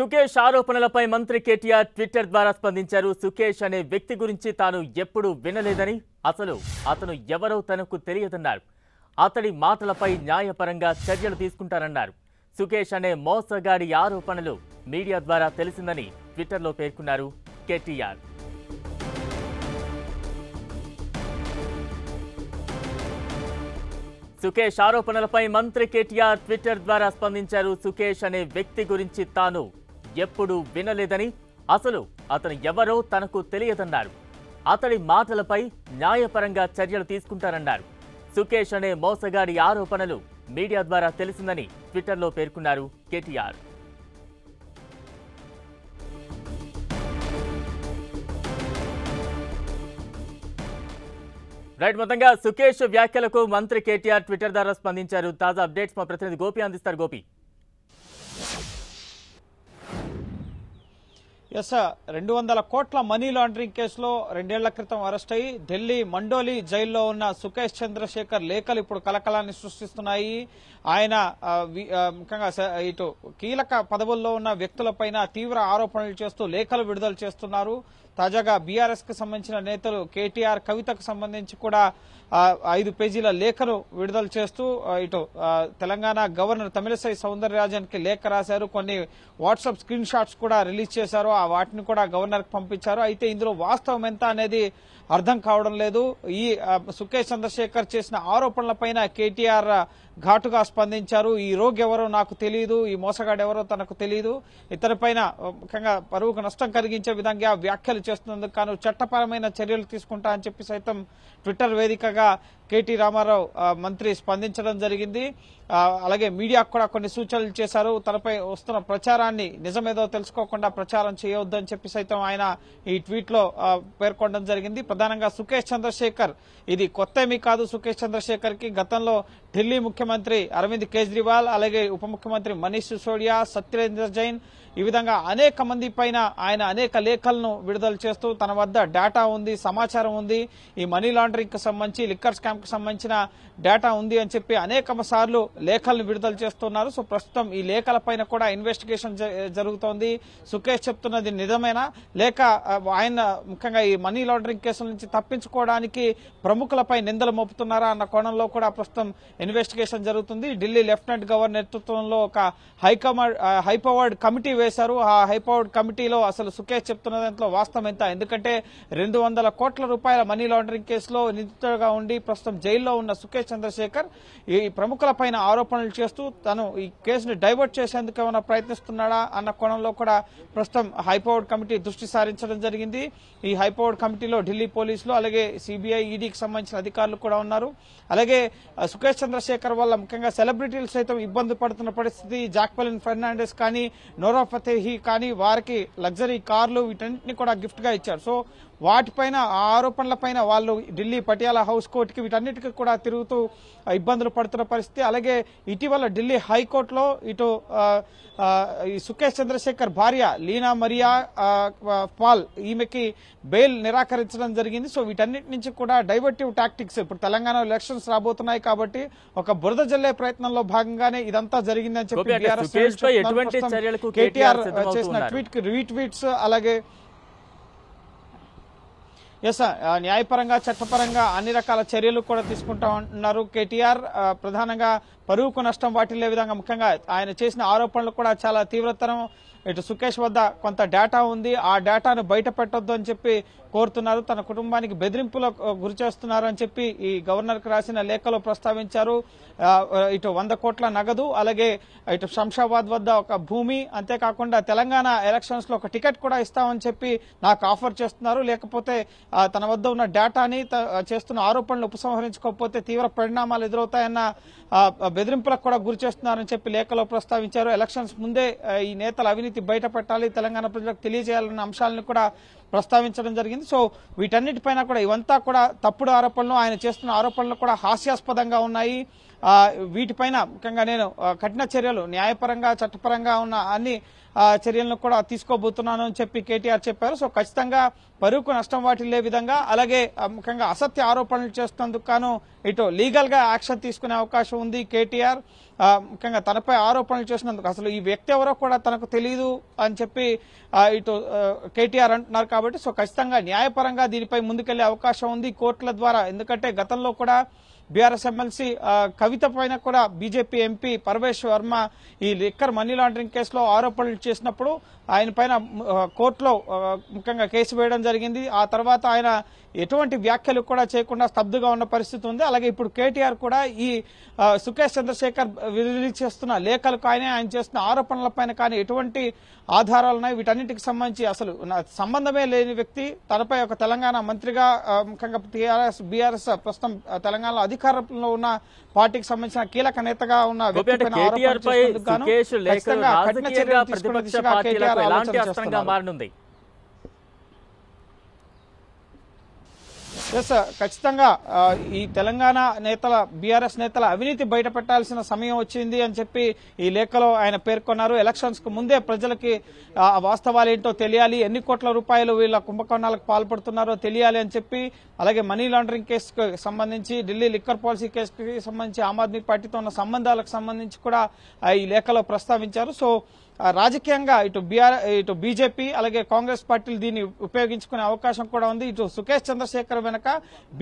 సుకేష్ ఆరోపణలపై మంత్రి కేటీఆర్ ట్విట్టర్ ద్వారా స్పందించారు సుకేష్ అనే వ్యక్తి గురించి తాను ఎప్పుడూ వినలేదని అసలు అతను ఎవరో తనకు తెలియదన్నారు అతడి మాటలపై న్యాయపరంగా చర్యలు తీసుకుంటారన్నారు సుకేష్ అనే మోసగాడి ఆరోపణలు మీడియా ద్వారా తెలిసిందని ట్విట్టర్లో పేర్కొన్నారు కేటీఆర్ సుకేష్ ఆరోపణలపై మంత్రి కేటీఆర్ ట్విట్టర్ ద్వారా స్పందించారు సుకేష్ అనే వ్యక్తి గురించి తాను ఎప్పుడూ వినలేదని అసలు అతను ఎవరో తనకు తెలియదన్నారు అతడి మాటలపై న్యాయపరంగా చర్యలు తీసుకుంటారన్నారు సుకేష్ అనే మోసగాడి ఆరోపణలు మీడియా ద్వారా తెలిసిందని ట్విట్టర్లో పేర్కొన్నారు కేటీఆర్ రైట్ మొత్తంగా సుకేష్ వ్యాఖ్యలకు మంత్రి కేటీఆర్ ట్విట్టర్ ద్వారా స్పందించారు తాజా అప్డేట్స్ మా ప్రతినిధి గోపి అందిస్తారు గోపి ఎస్ రెండు వందల కోట్ల మనీ లాండరింగ్ కేసులో రెండేళ్ల క్రితం అరెస్ట్ అయ్యి ఢిల్లీ మండోలి జైల్లో ఉన్న సుఖేష్ చంద్రశేఖర్ లేఖలు ఇప్పుడు కలకలాన్ని సృష్టిస్తున్నాయి ఆయన ముఖ్యంగా ఇటు కీలక పదవుల్లో ఉన్న వ్యక్తులపైన తీవ్ర ఆరోపణలు చేస్తూ లేఖలు విడుదల చేస్తున్నారు తాజాగా బీఆర్ఎస్ కి సంబంధించిన నేతలు కేటీఆర్ కవితకు సంబంధించి కూడా ఐదు పేజీల లేఖను విడుదల చేస్తూ ఇటు తెలంగాణ గవర్నర్ తమిళసై సౌందరరాజన్కి లేఖ రాశారు కొన్ని వాట్సాప్ స్క్రీన్ షాట్స్ కూడా రిలీజ్ చేశారు ఆ వాటిని కూడా గవర్నర్కి పంపించారు అయితే ఇందులో వాస్తవం ఎంత అనేది అర్థం కావడం లేదు ఈ సుఖేష్ చంద్రశేఖర్ చేసిన ఆరోపణలపైన కేటీఆర్ ఘాటుగా స్పందించారు ఈ రోగి ఎవరో నాకు తెలియదు ఈ మోసగాడెవరో తనకు తెలియదు ఇతరపైన ముఖ్యంగా పరువుకు నష్టం కలిగించే విధంగా వ్యాఖ్యలు చేస్తున్నందుకు కాను చట్టపరమైన చర్యలు తీసుకుంటా అని చెప్పి సైతం ట్విట్టర్ వేదికగా కేటీ రామారావు మంత్రి స్పందించడం జరిగింది అలాగే మీడియాకు కూడా కొన్ని సూచనలు చేశారు తనపై వస్తున్న ప్రచారాన్ని నిజమేదో తెలుసుకోకుండా ప్రచారం చేయవద్దని చెప్పి సైతం ఆయన ఈ ట్వీట్లో పేర్కొనడం జరిగింది ప్రధానంగా సుకేష్ చంద్రశేఖర్ ఇది కొత్త కాదు సుకేష్ చంద్రశేఖర్ కి గతంలో ఢిల్లీ ముఖ్యమంత్రి అరవింద్ కేజ్రీవాల్ అలాగే ఉప ముఖ్యమంత్రి మనీష్ సిసోడియా సత్యేంద్ర జైన్ ఈ విధంగా అనేక మంది పైన ఆయన అనేక లేఖలను విడుదల చేస్తూ తన వద్ద డేటా ఉంది సమాచారం ఉంది ఈ మనీ లాండరింగ్ కు సంబంధించి లిక్కర్ కు సంబంధించిన డేటా ఉంది అని చెప్పి అనేక సార్లు లేఖలను విడుదల చేస్తున్నారు సో ప్రస్తుతం ఈ లేఖల పైన కూడా ఇన్వెస్టిగేషన్ జరుగుతోంది సుకేష్ చెప్తున్నది నిజమేనా లేక ఆయన ముఖ్యంగా ఈ మనీ లాండరింగ్ కేసుల నుంచి తప్పించుకోవడానికి ప్రముఖులపై నిందలు మోపుతున్నారా అన్న కోణంలో కూడా ప్రస్తుతం ఇన్వెస్టిగేషన్ జరుగుతుంది ఢిల్లీ లెఫ్టినెంట్ గవర్నర్ నేతృత్వంలో ఒక హైకమాండ్ హైపవర్డ్ కమిటీ వేశారు ఆ హైపవర్డ్ కమిటీలో అసలు సుఖేష్ చెప్తున్న దాంట్లో వాస్తవం ఎంత ఎందుకంటే రెండు వందల కోట్ల రూపాయల మనీ లాండరింగ్ కేసులో నిందితుడిగా ఉండి ప్రస్తుతం జైల్లో ఉన్న సుఖేష్ చంద్రశేఖర్ ఈ ప్రముఖులపైన ఆరోపణలు చేస్తూ తను ఈ కేసును డైవర్ట్ చేసేందుకు ఏమైనా ప్రయత్నిస్తున్నాడా అన్న కోణంలో కూడా ప్రస్తుతం హైపవర్డ్ కమిటీ దృష్టి సారించడం జరిగింది ఈ హైపవర్డ్ కమిటీలో ఢిల్లీ పోలీసులు అలాగే సిబిఐ ఈడీకి సంబంధించిన అధికారులు కూడా ఉన్నారు అలాగే సుఖేష్ చంద్రశేఖర్ వల్ల ముఖ్యంగా సెలబ్రిటీలు సైతం ఇబ్బంది పడుతున్న పరిస్థితి జాక్వెలిన్ ఫెర్నాండెస్ కానీ నోరా ఫతేహి కానీ వారికి లగ్జరీ కార్లు వీటన్నిటిని కూడా గిఫ్ట్గా ఇచ్చారు సో వాటిపైన ఆ ఆరోపణలపైన వాళ్ళు ఢిల్లీ పటియాల హౌస్ కోర్టుకి వీటన్నిటికీ కూడా తిరుగుతూ ఇబ్బందులు పడుతున్న పరిస్థితి అలాగే ఇటీవల ఢిల్లీ హైకోర్టులో ఇటు సుఖేష్ చంద్రశేఖర్ భార్య లీనా మరియా పాల్ ఈమెకి బెయిల్ నిరాకరించడం జరిగింది సో వీటన్నిటి నుంచి కూడా డైవర్టివ్ టాక్టిక్స్ ఇప్పుడు తెలంగాణ ఎలక్షన్స్ రాబోతున్నాయి కాబట్టి ఒక బురద జల్లే ప్రయత్నంలో భాగంగానే ఇదంతా జరిగిందని చెప్పి కేటీఆర్ చేసిన ట్వీట్ రీట్వీట్స్ అలాగే ఎస్ uh, న్యాయపరంగా చట్టపరంగా అన్ని రకాల చర్యలు కూడా తీసుకుంటా ఉన్నారు కేటీఆర్ uh, ప్రధానంగా పరువుకు నష్టం వాటిల్లే విధంగా ముఖ్యంగా ఆయన చేసిన ఆరోపణలు కూడా చాలా తీవ్రతరం ఇటు సుకేష్ వద్ద కొంత డేటా ఉంది ఆ డేటాను బయట పెట్టొద్దు అని చెప్పి కోరుతున్నారు తన కుటుంబానికి బెదిరింపులకు uh, గురి చేస్తున్నారు అని చెప్పి ఈ గవర్నర్కు రాసిన లేఖలో ప్రస్తావించారు ఇటు వంద కోట్ల నగదు అలాగే ఇటు శంషాబాద్ వద్ద ఒక భూమి అంతేకాకుండా తెలంగాణ ఎలక్షన్స్ లో ఒక టికెట్ కూడా ఇస్తామని చెప్పి నాకు ఆఫర్ చేస్తున్నారు లేకపోతే తన వద్ద ఉన్న డేటాని చేస్తున్న ఆరోపణలు ఉపసంహరించుకోకపోతే తీవ్ర పరిణామాలు ఎదురవుతాయన్న బెదిరింపులకు కూడా గురి చేస్తున్నారని చెప్పి లేఖలో ప్రస్తావించారు ఎలక్షన్స్ ముందే ఈ నేతల అవినీతి బయటపెట్టాలి తెలంగాణ ప్రజలకు తెలియజేయాలన్న అంశాలను కూడా ప్రస్తావించడం జరిగింది సో వీటన్నిటిపైన కూడా ఇవంతా కూడా తప్పుడు ఆరోపణలు ఆయన చేస్తున్న ఆరోపణలు కూడా హాస్యాస్పదంగా ఉన్నాయి వీటిపైన ముఖ్యంగా నేను కఠిన చర్యలు న్యాయపరంగా చట్టపరంగా ఉన్న అన్ని చర్యలను కూడా తీసుకోబోతున్నాను అని చెప్పి కేటీఆర్ చెప్పారు సో ఖచ్చితంగా పరువుకు నష్టం వాటిల్లే విధంగా అలాగే ముఖ్యంగా అసత్య ఆరోపణలు చేస్తున్నందుకు గాను ఇటు లీగల్గా యాక్షన్ తీసుకునే అవకాశం ఉంది కేటీఆర్ ముఖ్యంగా తనపై ఆరోపణలు చేసినందుకు అసలు ఈ వ్యక్తి ఎవరో కూడా తనకు తెలియదు అని చెప్పి ఇటు కేటీఆర్ అంటున్నారు కాబట్టి సో ఖచ్చితంగా న్యాయపరంగా దీనిపై ముందుకెళ్లే అవకాశం ఉంది కోర్టుల ద్వారా ఎందుకంటే గతంలో కూడా బీఆర్ఎస్ ఎమ్మెల్సీ కవిత పైన కూడా బీజేపీ ఎంపీ పరమేశ్వర్ వర్మ ఈ లిక్కర్ మనీ లాండరింగ్ కేసులో ఆరోపణలు చేసినప్పుడు ఆయన పైన కోర్టులో ముఖ్యంగా కేసు వేయడం జరిగింది ఆ తర్వాత ఆయన ఎటువంటి వ్యాఖ్యలు కూడా చేయకుండా స్తబ్దుగా ఉన్న పరిస్థితి ఉంది అలాగే ఇప్పుడు కేటీఆర్ కూడా ఈ సుఖేష్ చంద్రశేఖర్ రిలీజ్ చేస్తున్న లేఖలు కానీ ఆయన చేస్తున్న ఆరోపణలపైన కానీ ఎటువంటి ఆధారాలు ఉన్నాయి వీటన్నిటికి సంబంధించి అసలు సంబంధమే లేని వ్యక్తి తనపై ఒక తెలంగాణ మంత్రిగా ముఖ్యంగా టీఆర్ఎస్ బీఆర్ఎస్ ప్రస్తుతం తెలంగాణ అధికారంలో ఉన్న పార్టీకి సంబంధించిన కీలక నేతగా ఉన్న వ్యక్తి అస్త్రం ఎలాంటి అస్త్రంగా మారనుంది ఎస్ ఖచ్చితంగా ఈ తెలంగాణ నేతల బీఆర్ఎస్ నేతల అవినీతి బయటపెట్టాల్సిన సమయం వచ్చింది అని చెప్పి ఈ లేఖలో ఆయన పేర్కొన్నారు ఎలక్షన్స్ కు ముందే ప్రజలకి ఆ వాస్తవాలు ఏంటో తెలియాలి ఎన్ని కోట్ల రూపాయలు వీళ్ళ కుంభకోణాలకు పాల్పడుతున్నారో తెలియాలి అని చెప్పి అలాగే మనీ లాండరింగ్ కేసుకు సంబంధించి ఢిల్లీ లిక్కర్ పాలసీ కేసుకి సంబంధించి ఆమ్ ఆద్మీ పార్టీతో ఉన్న సంబంధాలకు సంబంధించి కూడా ఈ లేఖలో ప్రస్తావించారు సో రాజకీయంగా ఇటు బీఆర్ ఇటు బీజేపీ అలాగే కాంగ్రెస్ పార్టీలు దీన్ని ఉపయోగించుకునే అవకాశం కూడా ఉంది ఇటు సుఖేష్ చంద్రశేఖర్ వెనక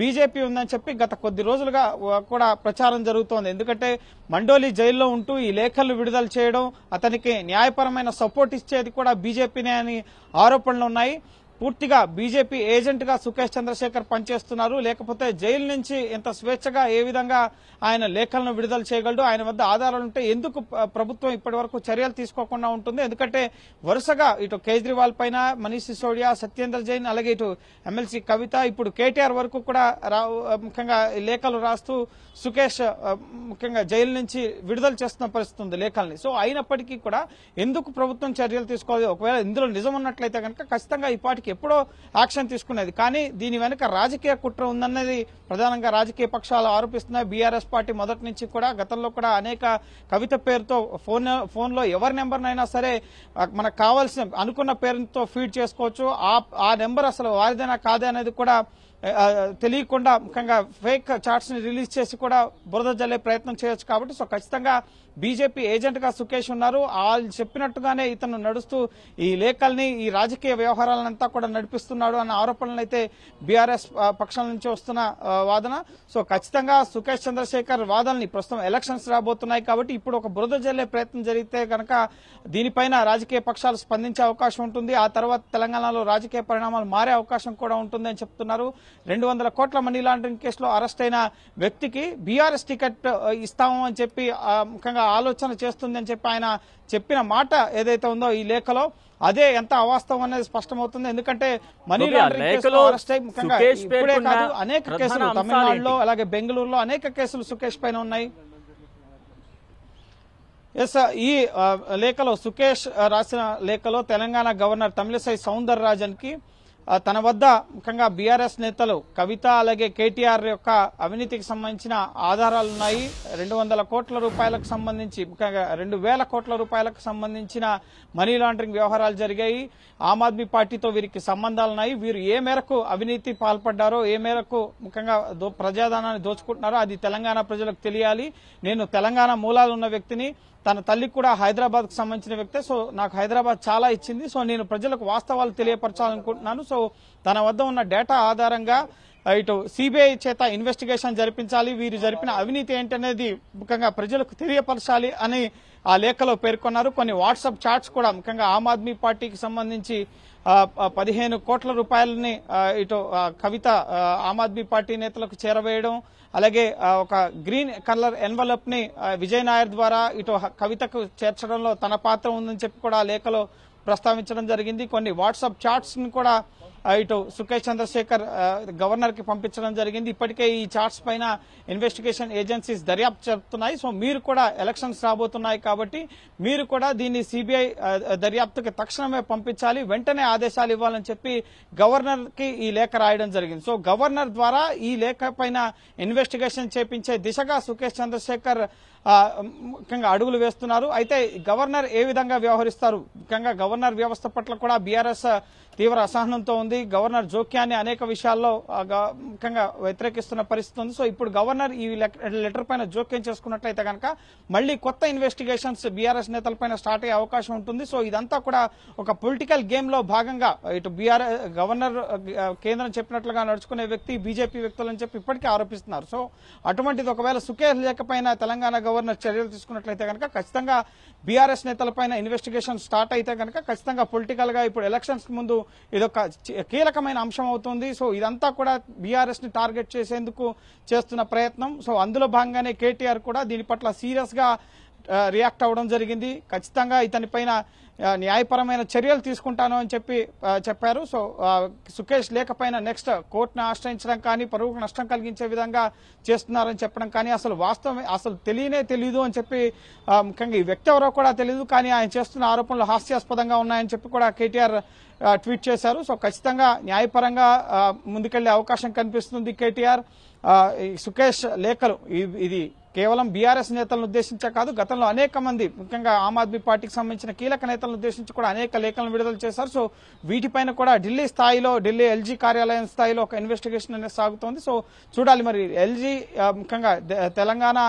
బీజేపీ ఉందని చెప్పి గత కొద్ది రోజులుగా కూడా ప్రచారం జరుగుతోంది ఎందుకంటే మండోలి జైల్లో ఉంటూ ఈ లేఖలు విడుదల చేయడం అతనికి న్యాయపరమైన సపోర్ట్ ఇచ్చేది కూడా బీజేపీనే అని ఆరోపణలు ఉన్నాయి పూర్తిగా బీజేపీ ఏజెంట్ గా సుఖేష్ చంద్రశేఖర్ పనిచేస్తున్నారు లేకపోతే జైలు నుంచి ఎంత స్వేచ్ఛగా ఏ విధంగా ఆయన లేఖలను విడుదల చేయగలడు ఆయన వద్ద ఆధారాలుంటే ఎందుకు ప్రభుత్వం ఇప్పటి వరకు చర్యలు తీసుకోకుండా ఉంటుంది ఎందుకంటే వరుసగా ఇటు కేజ్రీవాల్ పైన మనీష్ సిసోడియా సత్యేంద్ర జైన్ అలాగే ఇటు ఎమ్మెల్సీ కవిత ఇప్పుడు కేటీఆర్ వరకు కూడా ముఖ్యంగా లేఖలు రాస్తూ సుఖేష్ ముఖ్యంగా జైలు నుంచి విడుదల చేస్తున్న పరిస్థితి ఉంది లేఖల్ని సో అయినప్పటికీ కూడా ఎందుకు ప్రభుత్వం చర్యలు తీసుకోవాలి ఒకవేళ ఇందులో నిజం ఉన్నట్లయితే కనుక ఖచ్చితంగా ఇప్పటికి దానికి ఎప్పుడో యాక్షన్ తీసుకునేది కానీ దీని వెనుక రాజకీయ కుట్ర ఉందన్నది ప్రధానంగా రాజకీయ పక్షాలు ఆరోపిస్తున్నాయి బీఆర్ఎస్ పార్టీ మొదటి నుంచి కూడా గతంలో కూడా అనేక కవిత పేరుతో ఫోన్ ఫోన్లో ఎవరి నెంబర్నైనా సరే మనకు కావాల్సిన అనుకున్న పేరుతో ఫీడ్ చేసుకోవచ్చు ఆ నెంబర్ అసలు వారిదైనా కాదే అనేది కూడా తెలియకుండా ముఖ్యంగా ఫేక్ ని రిలీజ్ చేసి కూడా బురద జల్లే ప్రయత్నం చేయొచ్చు కాబట్టి సో ఖచ్చితంగా బీజేపీ ఏజెంట్గా సుఖేష్ ఉన్నారు వాళ్ళు చెప్పినట్టుగానే ఇతను నడుస్తూ ఈ లేఖల్ని ఈ రాజకీయ వ్యవహారాలంతా కూడా నడిపిస్తున్నాడు అన్న ఆరోపణలు అయితే బీఆర్ఎస్ పక్షాల నుంచి వస్తున్న వాదన సో ఖచ్చితంగా సుఖేష్ చంద్రశేఖర్ వాదనని ప్రస్తుతం ఎలక్షన్స్ రాబోతున్నాయి కాబట్టి ఇప్పుడు ఒక బురద జల్లే ప్రయత్నం జరిగితే కనుక దీనిపైన రాజకీయ పక్షాలు స్పందించే అవకాశం ఉంటుంది ఆ తర్వాత తెలంగాణలో రాజకీయ పరిణామాలు మారే అవకాశం కూడా ఉంటుందని చెప్తున్నారు రెండు వందల కోట్ల మనీ లాండరింగ్ కేసులో అరెస్ట్ అయిన వ్యక్తికి బీఆర్ఎస్ టికెట్ ఇస్తాము అని చెప్పి ముఖ్యంగా ఆలోచన చేస్తుంది అని చెప్పి ఆయన చెప్పిన మాట ఏదైతే ఉందో ఈ లేఖలో అదే ఎంత అవాస్తవం అనేది స్పష్టమవుతుంది ఎందుకంటే మనీ లాండరింగ్ అరెస్ట్ ముఖ్యంగా ఇప్పుడే కాదు అనేక కేసులు తమిళనాడులో అలాగే బెంగళూరులో అనేక కేసులు సుకేష్ పైన ఉన్నాయి ఎస్ ఈ లేఖలో సుకేష్ రాసిన లేఖలో తెలంగాణ గవర్నర్ తమిళసై రాజన్ కి తన వద్ద ముఖ్యంగా బీఆర్ఎస్ నేతలు కవిత అలాగే కేటీఆర్ యొక్క అవినీతికి సంబంధించిన ఆధారాలున్నాయి రెండు వందల కోట్ల రూపాయలకు సంబంధించి ముఖ్యంగా రెండు వేల కోట్ల రూపాయలకు సంబంధించిన మనీ లాండరింగ్ వ్యవహారాలు జరిగాయి ఆమ్ ఆద్మీ పార్టీతో వీరికి సంబంధాలున్నాయి వీరు ఏ మేరకు అవినీతి పాల్పడ్డారో ఏ మేరకు ముఖ్యంగా ప్రజాధనాన్ని దోచుకుంటున్నారో అది తెలంగాణ ప్రజలకు తెలియాలి నేను తెలంగాణ మూలాలు ఉన్న వ్యక్తిని తన తల్లికి కూడా హైదరాబాద్కు సంబంధించిన వ్యక్తే సో నాకు హైదరాబాద్ చాలా ఇచ్చింది సో నేను ప్రజలకు వాస్తవాలు తెలియపరచాలనుకుంటున్నాను సో పోలీసులు తన వద్ద ఉన్న డేటా ఆధారంగా ఇటు సిబిఐ చేత ఇన్వెస్టిగేషన్ జరిపించాలి వీరు జరిపిన అవినీతి ఏంటనేది ముఖ్యంగా ప్రజలకు తెలియపరచాలి అని ఆ లేఖలో పేర్కొన్నారు కొన్ని వాట్సాప్ చాట్స్ కూడా ముఖ్యంగా ఆమ్ ఆద్మీ పార్టీకి సంబంధించి పదిహేను కోట్ల రూపాయలని ఇటు కవిత ఆమ్ ఆద్మీ పార్టీ నేతలకు చేరవేయడం అలాగే ఒక గ్రీన్ కలర్ ఎన్వలప్ ని విజయనాయర్ ద్వారా ఇటు కవితకు చేర్చడంలో తన పాత్ర ఉందని చెప్పి కూడా లేఖలో ప్రస్తావించడం జరిగింది కొన్ని వాట్సాప్ చాట్స్ని కూడా ఇటు సుఖేష్ చంద్రశేఖర్ గవర్నర్కి పంపించడం జరిగింది ఇప్పటికే ఈ చార్ట్స్ పైన ఇన్వెస్టిగేషన్ ఏజెన్సీస్ దర్యాప్తు చెప్తున్నాయి సో మీరు కూడా ఎలక్షన్స్ రాబోతున్నాయి కాబట్టి మీరు కూడా దీన్ని సిబిఐ దర్యాప్తుకి తక్షణమే పంపించాలి వెంటనే ఆదేశాలు ఇవ్వాలని చెప్పి గవర్నర్కి ఈ లేఖ రాయడం జరిగింది సో గవర్నర్ ద్వారా ఈ లేఖ పైన ఇన్వెస్టిగేషన్ చేపించే దిశగా సుఖేష్ చంద్రశేఖర్ ముఖ్యంగా అడుగులు వేస్తున్నారు అయితే గవర్నర్ ఏ విధంగా వ్యవహరిస్తారు ముఖ్యంగా గవర్నర్ వ్యవస్థ పట్ల కూడా బీఆర్ఎస్ తీవ్ర అసహనంతో ఉంది గవర్నర్ జోక్యాన్ని అనేక విషయాల్లో ముఖ్యంగా వ్యతిరేకిస్తున్న పరిస్థితి ఉంది సో ఇప్పుడు గవర్నర్ ఈ లెటర్ పైన జోక్యం చేసుకున్నట్లయితే కనుక మళ్లీ కొత్త ఇన్వెస్టిగేషన్స్ బీఆర్ఎస్ నేతలపైన స్టార్ట్ అయ్యే అవకాశం ఉంటుంది సో ఇదంతా కూడా ఒక పొలిటికల్ గేమ్ లో భాగంగా ఇటు బీఆర్ఎస్ గవర్నర్ కేంద్రం చెప్పినట్లుగా నడుచుకునే వ్యక్తి బీజేపీ వ్యక్తులని చెప్పి ఇప్పటికే ఆరోపిస్తున్నారు సో అటువంటిది ఒకవేళ సుఖేష్ లేకపోయినా తెలంగాణ గవర్నర్ చర్యలు తీసుకున్నట్లయితే కనుక ఖచ్చితంగా బీఆర్ఎస్ నేతలపైన ఇన్వెస్టిగేషన్ స్టార్ట్ అయితే కనుక ఖచ్చితంగా పొలిటికల్ గా ఇప్పుడు ఎలక్షన్స్ ముందు ఇదొక కీలకమైన అంశం అవుతుంది సో ఇదంతా కూడా బీఆర్ఎస్ ని టార్గెట్ చేసేందుకు చేస్తున్న ప్రయత్నం సో అందులో భాగంగానే కేటీఆర్ కూడా దీని పట్ల సీరియస్ గా రియాక్ట్ అవ్వడం జరిగింది ఖచ్చితంగా ఇతనిపైన న్యాయపరమైన చర్యలు తీసుకుంటాను అని చెప్పి చెప్పారు సో సుకేష్ లేకపోయినా నెక్స్ట్ కోర్టును ఆశ్రయించడం కానీ పరువుకు నష్టం కలిగించే విధంగా చేస్తున్నారని చెప్పడం కానీ అసలు వాస్తవం అసలు తెలియనే తెలియదు అని చెప్పి ముఖ్యంగా ఈ వ్యక్తి ఎవరో కూడా తెలియదు కానీ ఆయన చేస్తున్న ఆరోపణలు హాస్యాస్పదంగా ఉన్నాయని చెప్పి కూడా కేటీఆర్ ట్వీట్ చేశారు సో ఖచ్చితంగా న్యాయపరంగా ముందుకెళ్లే అవకాశం కనిపిస్తుంది కేటీఆర్ సుకేష్ లేఖలు ఇది కేవలం బీఆర్ఎస్ నేతలను ఉద్దేశించే కాదు గతంలో అనేక మంది ముఖ్యంగా ఆమ్ ఆద్మీ పార్టీకి సంబంధించిన కీలక నేతలను ఉద్దేశించి కూడా అనేక లేఖలను విడుదల చేశారు సో వీటిపైన కూడా ఢిల్లీ స్థాయిలో ఢిల్లీ ఎల్జీ కార్యాలయం స్థాయిలో ఒక ఇన్వెస్టిగేషన్ అనేది సాగుతోంది సో చూడాలి మరి ఎల్జీ ముఖ్యంగా తెలంగాణ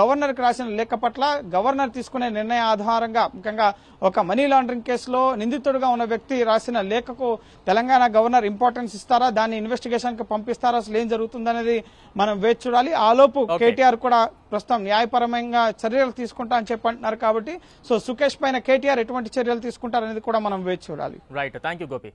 గవర్నర్కి రాసిన లేఖ పట్ల గవర్నర్ తీసుకునే నిర్ణయం ఆధారంగా ముఖ్యంగా ఒక మనీ లాండరింగ్ కేసులో నిందితుడుగా ఉన్న వ్యక్తి రాసిన లేఖకు తెలంగాణ గవర్నర్ ఇంపార్టెన్స్ ఇస్తారా దాన్ని ఇన్వెస్టిగేషన్కి పంపిస్తారా అసలు ఏం జరుగుతుందనేది మనం వేచి చూడాలి ఆలోపు కేటీఆర్ కూడా ప్రస్తుతం న్యాయపరమంగా చర్యలు తీసుకుంటా అని చెప్పి అంటున్నారు కాబట్టి సో సుకేష్ పైన కేటీఆర్ ఎటువంటి చర్యలు తీసుకుంటారు అనేది కూడా మనం వేచి చూడాలి రైట్ థ్యాంక్ గోపి